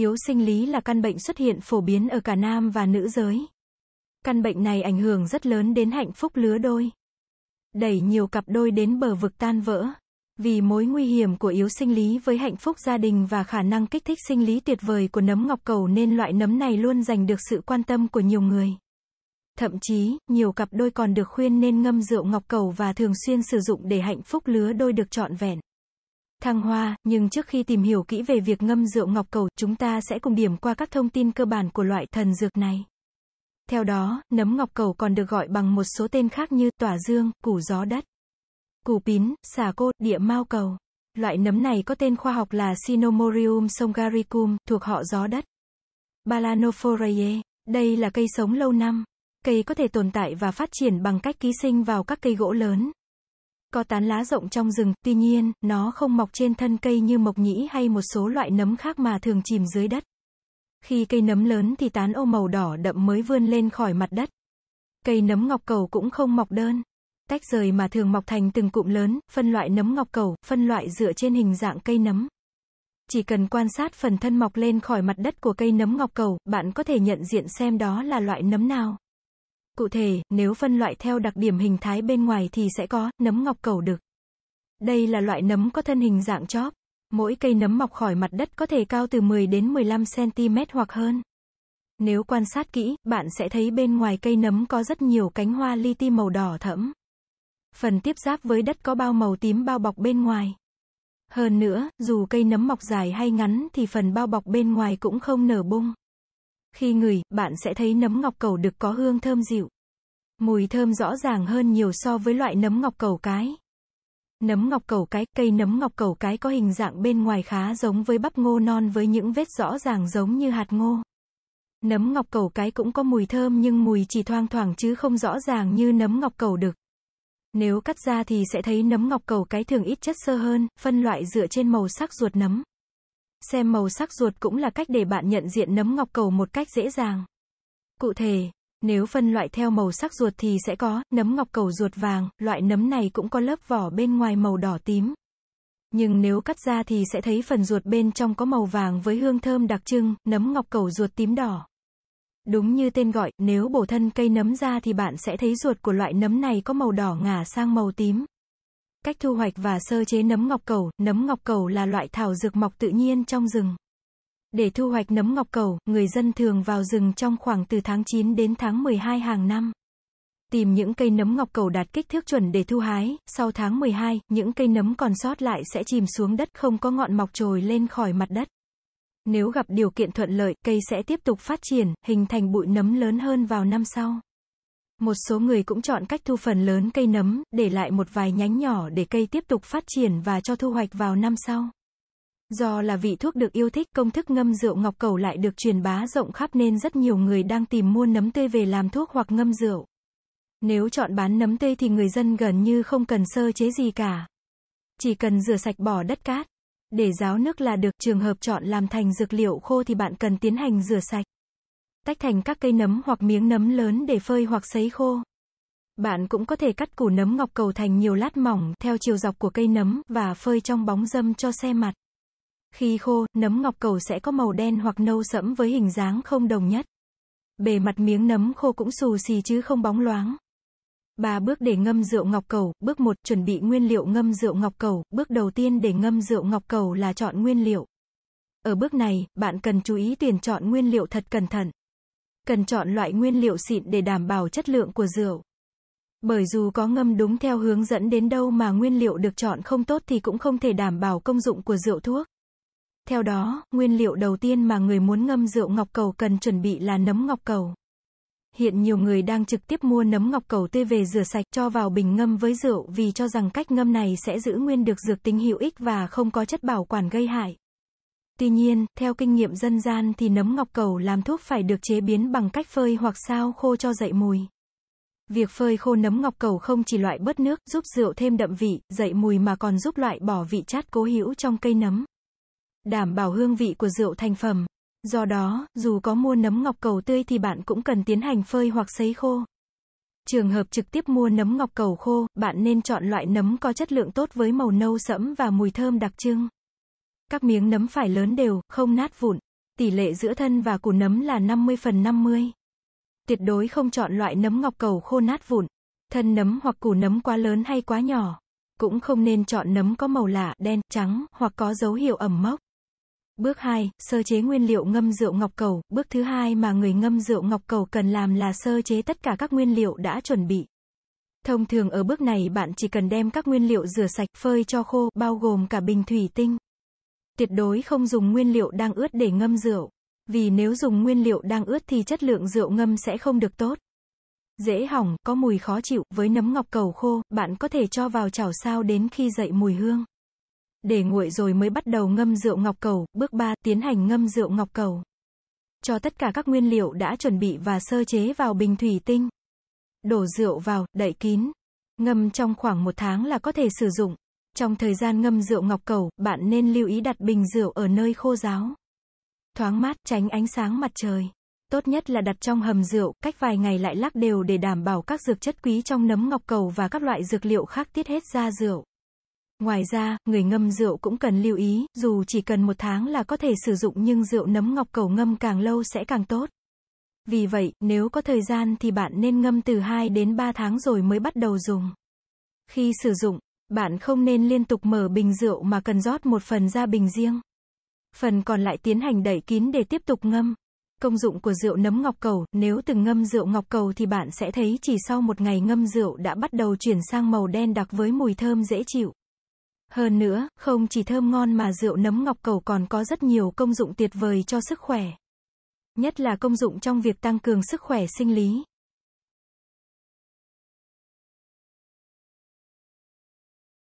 yếu sinh lý là căn bệnh xuất hiện phổ biến ở cả nam và nữ giới. Căn bệnh này ảnh hưởng rất lớn đến hạnh phúc lứa đôi. Đẩy nhiều cặp đôi đến bờ vực tan vỡ. Vì mối nguy hiểm của yếu sinh lý với hạnh phúc gia đình và khả năng kích thích sinh lý tuyệt vời của nấm ngọc cầu nên loại nấm này luôn giành được sự quan tâm của nhiều người. Thậm chí, nhiều cặp đôi còn được khuyên nên ngâm rượu ngọc cầu và thường xuyên sử dụng để hạnh phúc lứa đôi được trọn vẹn thăng hoa, nhưng trước khi tìm hiểu kỹ về việc ngâm rượu ngọc cầu, chúng ta sẽ cùng điểm qua các thông tin cơ bản của loại thần dược này. Theo đó, nấm ngọc cầu còn được gọi bằng một số tên khác như tỏa dương, củ gió đất, củ pín, xà cô, địa mao cầu. Loại nấm này có tên khoa học là Sinomorium songaricum, thuộc họ gió đất. Balanoforae, đây là cây sống lâu năm. Cây có thể tồn tại và phát triển bằng cách ký sinh vào các cây gỗ lớn, có tán lá rộng trong rừng, tuy nhiên, nó không mọc trên thân cây như mộc nhĩ hay một số loại nấm khác mà thường chìm dưới đất. Khi cây nấm lớn thì tán ô màu đỏ đậm mới vươn lên khỏi mặt đất. Cây nấm ngọc cầu cũng không mọc đơn, tách rời mà thường mọc thành từng cụm lớn, phân loại nấm ngọc cầu, phân loại dựa trên hình dạng cây nấm. Chỉ cần quan sát phần thân mọc lên khỏi mặt đất của cây nấm ngọc cầu, bạn có thể nhận diện xem đó là loại nấm nào. Cụ thể, nếu phân loại theo đặc điểm hình thái bên ngoài thì sẽ có nấm ngọc cầu đực. Đây là loại nấm có thân hình dạng chóp. Mỗi cây nấm mọc khỏi mặt đất có thể cao từ 10 đến 15 cm hoặc hơn. Nếu quan sát kỹ, bạn sẽ thấy bên ngoài cây nấm có rất nhiều cánh hoa li ti màu đỏ thẫm. Phần tiếp giáp với đất có bao màu tím bao bọc bên ngoài. Hơn nữa, dù cây nấm mọc dài hay ngắn thì phần bao bọc bên ngoài cũng không nở bung. Khi ngửi, bạn sẽ thấy nấm ngọc cầu đực có hương thơm dịu. Mùi thơm rõ ràng hơn nhiều so với loại nấm ngọc cầu cái. Nấm ngọc cầu cái, cây nấm ngọc cầu cái có hình dạng bên ngoài khá giống với bắp ngô non với những vết rõ ràng giống như hạt ngô. Nấm ngọc cầu cái cũng có mùi thơm nhưng mùi chỉ thoang thoảng chứ không rõ ràng như nấm ngọc cầu đực. Nếu cắt ra thì sẽ thấy nấm ngọc cầu cái thường ít chất sơ hơn, phân loại dựa trên màu sắc ruột nấm. Xem màu sắc ruột cũng là cách để bạn nhận diện nấm ngọc cầu một cách dễ dàng. Cụ thể, nếu phân loại theo màu sắc ruột thì sẽ có nấm ngọc cầu ruột vàng, loại nấm này cũng có lớp vỏ bên ngoài màu đỏ tím. Nhưng nếu cắt ra thì sẽ thấy phần ruột bên trong có màu vàng với hương thơm đặc trưng, nấm ngọc cầu ruột tím đỏ. Đúng như tên gọi, nếu bổ thân cây nấm ra thì bạn sẽ thấy ruột của loại nấm này có màu đỏ ngả sang màu tím. Cách thu hoạch và sơ chế nấm ngọc cầu, nấm ngọc cầu là loại thảo dược mọc tự nhiên trong rừng. Để thu hoạch nấm ngọc cầu, người dân thường vào rừng trong khoảng từ tháng 9 đến tháng 12 hàng năm. Tìm những cây nấm ngọc cầu đạt kích thước chuẩn để thu hái, sau tháng 12, những cây nấm còn sót lại sẽ chìm xuống đất không có ngọn mọc trồi lên khỏi mặt đất. Nếu gặp điều kiện thuận lợi, cây sẽ tiếp tục phát triển, hình thành bụi nấm lớn hơn vào năm sau. Một số người cũng chọn cách thu phần lớn cây nấm, để lại một vài nhánh nhỏ để cây tiếp tục phát triển và cho thu hoạch vào năm sau. Do là vị thuốc được yêu thích, công thức ngâm rượu ngọc cầu lại được truyền bá rộng khắp nên rất nhiều người đang tìm mua nấm tươi về làm thuốc hoặc ngâm rượu. Nếu chọn bán nấm tươi thì người dân gần như không cần sơ chế gì cả. Chỉ cần rửa sạch bỏ đất cát. Để ráo nước là được, trường hợp chọn làm thành dược liệu khô thì bạn cần tiến hành rửa sạch tách thành các cây nấm hoặc miếng nấm lớn để phơi hoặc sấy khô. Bạn cũng có thể cắt củ nấm ngọc cầu thành nhiều lát mỏng theo chiều dọc của cây nấm và phơi trong bóng dâm cho xe mặt. Khi khô, nấm ngọc cầu sẽ có màu đen hoặc nâu sẫm với hình dáng không đồng nhất. Bề mặt miếng nấm khô cũng xù xì chứ không bóng loáng. 3 bước để ngâm rượu ngọc cầu. Bước 1, chuẩn bị nguyên liệu ngâm rượu ngọc cầu. Bước đầu tiên để ngâm rượu ngọc cầu là chọn nguyên liệu. Ở bước này, bạn cần chú ý tuyển chọn nguyên liệu thật cẩn thận cần chọn loại nguyên liệu xịn để đảm bảo chất lượng của rượu. Bởi dù có ngâm đúng theo hướng dẫn đến đâu mà nguyên liệu được chọn không tốt thì cũng không thể đảm bảo công dụng của rượu thuốc. Theo đó, nguyên liệu đầu tiên mà người muốn ngâm rượu ngọc cầu cần chuẩn bị là nấm ngọc cầu. Hiện nhiều người đang trực tiếp mua nấm ngọc cầu tươi về rửa sạch cho vào bình ngâm với rượu vì cho rằng cách ngâm này sẽ giữ nguyên được dược tính hữu ích và không có chất bảo quản gây hại. Tuy nhiên, theo kinh nghiệm dân gian thì nấm ngọc cầu làm thuốc phải được chế biến bằng cách phơi hoặc sao khô cho dậy mùi. Việc phơi khô nấm ngọc cầu không chỉ loại bớt nước, giúp rượu thêm đậm vị, dậy mùi mà còn giúp loại bỏ vị chát cố hữu trong cây nấm. Đảm bảo hương vị của rượu thành phẩm. Do đó, dù có mua nấm ngọc cầu tươi thì bạn cũng cần tiến hành phơi hoặc sấy khô. Trường hợp trực tiếp mua nấm ngọc cầu khô, bạn nên chọn loại nấm có chất lượng tốt với màu nâu sẫm và mùi thơm đặc trưng. Các miếng nấm phải lớn đều, không nát vụn. Tỷ lệ giữa thân và củ nấm là 50 phần 50. Tuyệt đối không chọn loại nấm ngọc cầu khô nát vụn. Thân nấm hoặc củ nấm quá lớn hay quá nhỏ. Cũng không nên chọn nấm có màu lạ, đen, trắng, hoặc có dấu hiệu ẩm mốc. Bước 2, sơ chế nguyên liệu ngâm rượu ngọc cầu. Bước thứ hai mà người ngâm rượu ngọc cầu cần làm là sơ chế tất cả các nguyên liệu đã chuẩn bị. Thông thường ở bước này bạn chỉ cần đem các nguyên liệu rửa sạch phơi cho khô, bao gồm cả bình thủy tinh, Tuyệt đối không dùng nguyên liệu đang ướt để ngâm rượu. Vì nếu dùng nguyên liệu đang ướt thì chất lượng rượu ngâm sẽ không được tốt. Dễ hỏng, có mùi khó chịu, với nấm ngọc cầu khô, bạn có thể cho vào chảo sao đến khi dậy mùi hương. Để nguội rồi mới bắt đầu ngâm rượu ngọc cầu. Bước 3, tiến hành ngâm rượu ngọc cầu. Cho tất cả các nguyên liệu đã chuẩn bị và sơ chế vào bình thủy tinh. Đổ rượu vào, đậy kín. Ngâm trong khoảng một tháng là có thể sử dụng. Trong thời gian ngâm rượu ngọc cầu, bạn nên lưu ý đặt bình rượu ở nơi khô ráo. Thoáng mát, tránh ánh sáng mặt trời. Tốt nhất là đặt trong hầm rượu, cách vài ngày lại lắc đều để đảm bảo các dược chất quý trong nấm ngọc cầu và các loại dược liệu khác tiết hết ra rượu. Ngoài ra, người ngâm rượu cũng cần lưu ý, dù chỉ cần một tháng là có thể sử dụng nhưng rượu nấm ngọc cầu ngâm càng lâu sẽ càng tốt. Vì vậy, nếu có thời gian thì bạn nên ngâm từ 2 đến 3 tháng rồi mới bắt đầu dùng. Khi sử dụng, bạn không nên liên tục mở bình rượu mà cần rót một phần ra bình riêng. Phần còn lại tiến hành đẩy kín để tiếp tục ngâm. Công dụng của rượu nấm ngọc cầu, nếu từng ngâm rượu ngọc cầu thì bạn sẽ thấy chỉ sau một ngày ngâm rượu đã bắt đầu chuyển sang màu đen đặc với mùi thơm dễ chịu. Hơn nữa, không chỉ thơm ngon mà rượu nấm ngọc cầu còn có rất nhiều công dụng tuyệt vời cho sức khỏe. Nhất là công dụng trong việc tăng cường sức khỏe sinh lý.